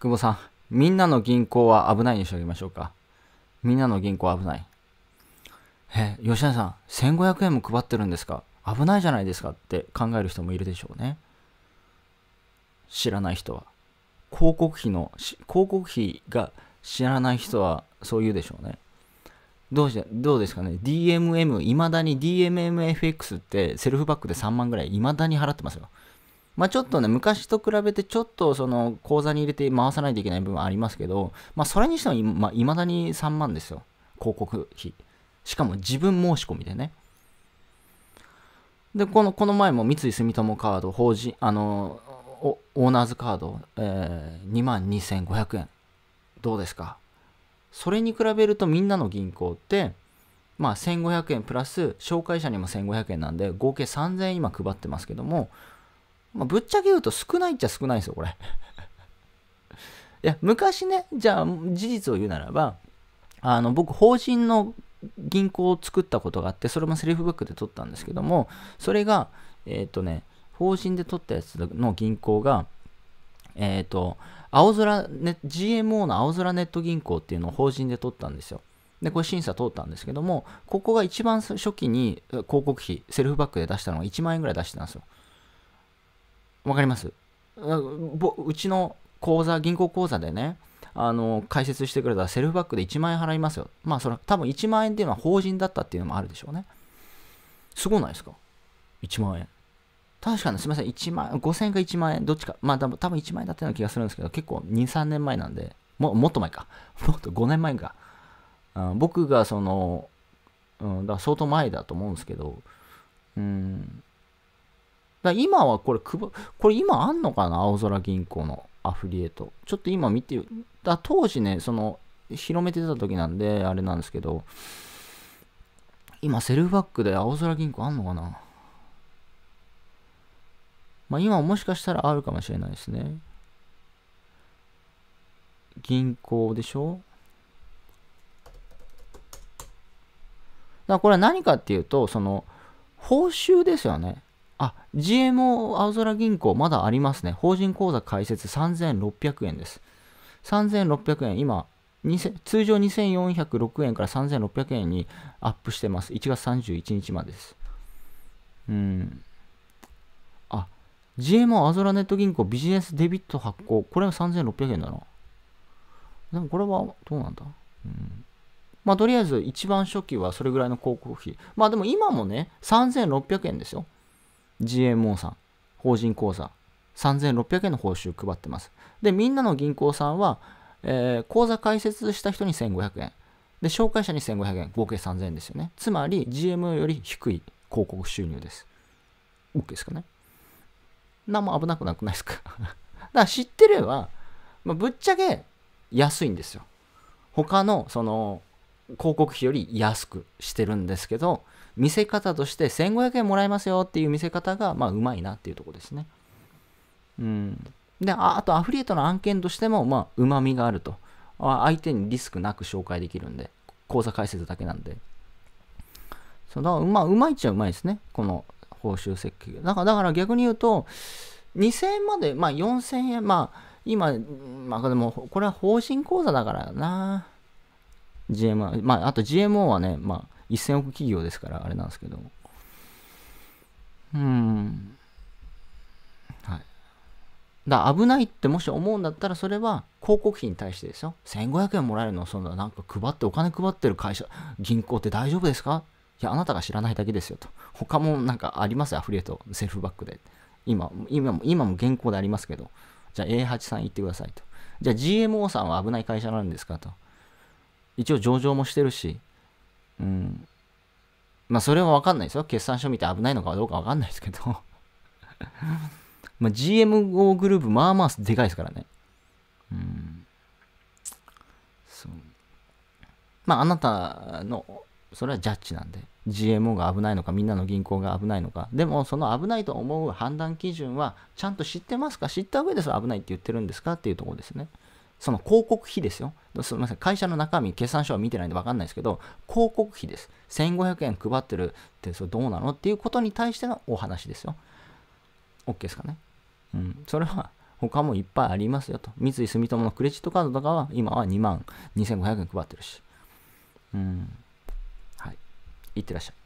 久保さん、みんなの銀行は危ないにしてあげましょうか。みんなの銀行危ない。え、吉田さん、1500円も配ってるんですか危ないじゃないですかって考える人もいるでしょうね。知らない人は。広告費の、広告費が知らない人はそう言うでしょうね。どうしどうですかね ?DMM、いまだに DMMFX ってセルフバックで3万ぐらいいまだに払ってますよ。まあ、ちょっとね、昔と比べてちょっとその口座に入れて回さないといけない部分ありますけど、まあ、それにしてもいまあ、だに3万ですよ。広告費。しかも自分申し込みでね。で、この、この前も三井住友カード、法人、あの、オーナーズカード、えー、2万2500円。どうですかそれに比べるとみんなの銀行って、まあ、1500円プラス紹介者にも1500円なんで合計3000円今配ってますけどもまあ、ぶっちゃけ言うと少ないっちゃ少ないんですよ、これ。いや、昔ね、じゃあ事実を言うならば、あの、僕、法人の銀行を作ったことがあって、それもセリフブックで取ったんですけども、それが、えっ、ー、とね、法人で取ったやつの銀行が、えっ、ー、と、青空ね、GMO の青空ネット銀行っていうのを法人で取ったんですよ。で、これ審査通ったんですけども、ここが一番初期に広告費、セルフバックで出したのが1万円ぐらい出してたんですよ。わかりますうちの口座、銀行口座でね、あの、解説してくれたらセルフバックで1万円払いますよ。まあ、それ多分1万円っていうのは法人だったっていうのもあるでしょうね。すごないですか ?1 万円。確かにすみません、1万、5000円か1万円、どっちか。まあ、多分多分1万円だったような気がするんですけど、結構2、3年前なんで、ももっと前か。もっと5年前か。うん、僕がその、うん、だ相当前だと思うんですけど、うん、だ今はこれ、これ今あんのかな青空銀行のアフリエイト。ちょっと今見て、だ当時ね、その、広めてた時なんで、あれなんですけど、今セルフバックで青空銀行あんのかなまあ今もしかしたらあるかもしれないですね。銀行でしょだこれは何かっていうと、その、報酬ですよね。あ、GMO 青空銀行まだありますね。法人口座開設3600円です。3600円、今、通常2406円から3600円にアップしてます。1月31日までです。うん。あ、GMO 青空ネット銀行ビジネスデビット発行。これは3600円だな。でもこれはどうなんだ、うん、まあとりあえず一番初期はそれぐらいの広告費。まあでも今もね、3600円ですよ。GMO さん、法人口座、3600円の報酬配ってます。で、みんなの銀行さんは、えー、口座開設した人に1500円。で、紹介者に1500円、合計3000円ですよね。つまり、GMO より低い広告収入です。OK ですかね。何も危なくなくないですか だから知ってれば、まあ、ぶっちゃけ安いんですよ。他の、その、広告費より安くしてるんですけど、見せ方として1500円もらえますよっていう見せ方が、まあ、うまいなっていうとこですね。うん。で、あと、アフリエイトの案件としても、まあ、うまみがあると。相手にリスクなく紹介できるんで、口座解説だけなんで。そうだまあ、うまいっちゃうまいですね。この報酬設計。だから、だから逆に言うと、2000円まで、まあ、4000円、まあ、今、まあ、でも、これは法人口座だからな。g m o まあ、あと GMO はね、まあ、1000億企業ですから、あれなんですけど。うん。はい。だ危ないってもし思うんだったら、それは広告費に対してですよ。1500円もらえるのそんな、なんか配って、お金配ってる会社、銀行って大丈夫ですかいや、あなたが知らないだけですよと。他もなんかありますアフリエイト、セルフバックで。今、今も、今も現行でありますけど。じゃあ A8 さん行ってくださいと。じゃあ GMO さんは危ない会社なんですかと。一応上場もしてるし、うん。まあ、それはわかんないですよ。決算書見て危ないのかどうかわかんないですけど まあ、GMO グループ、まあまあでかいですからね。うん。そう。まあ、あなたの、それはジャッジなんで。GMO が危ないのか、みんなの銀行が危ないのか。でも、その危ないと思う判断基準は、ちゃんと知ってますか知った上でそ危ないって言ってるんですかっていうところですね。その広告費ですよ。すみません、会社の中身、決算書は見てないんで分かんないですけど、広告費です。1500円配ってるってそれどうなのっていうことに対してのお話ですよ。OK ですかね。うん、それは他もいっぱいありますよと。三井住友のクレジットカードとかは今は2万2500円配ってるし。うん。はい。いってらっしゃい。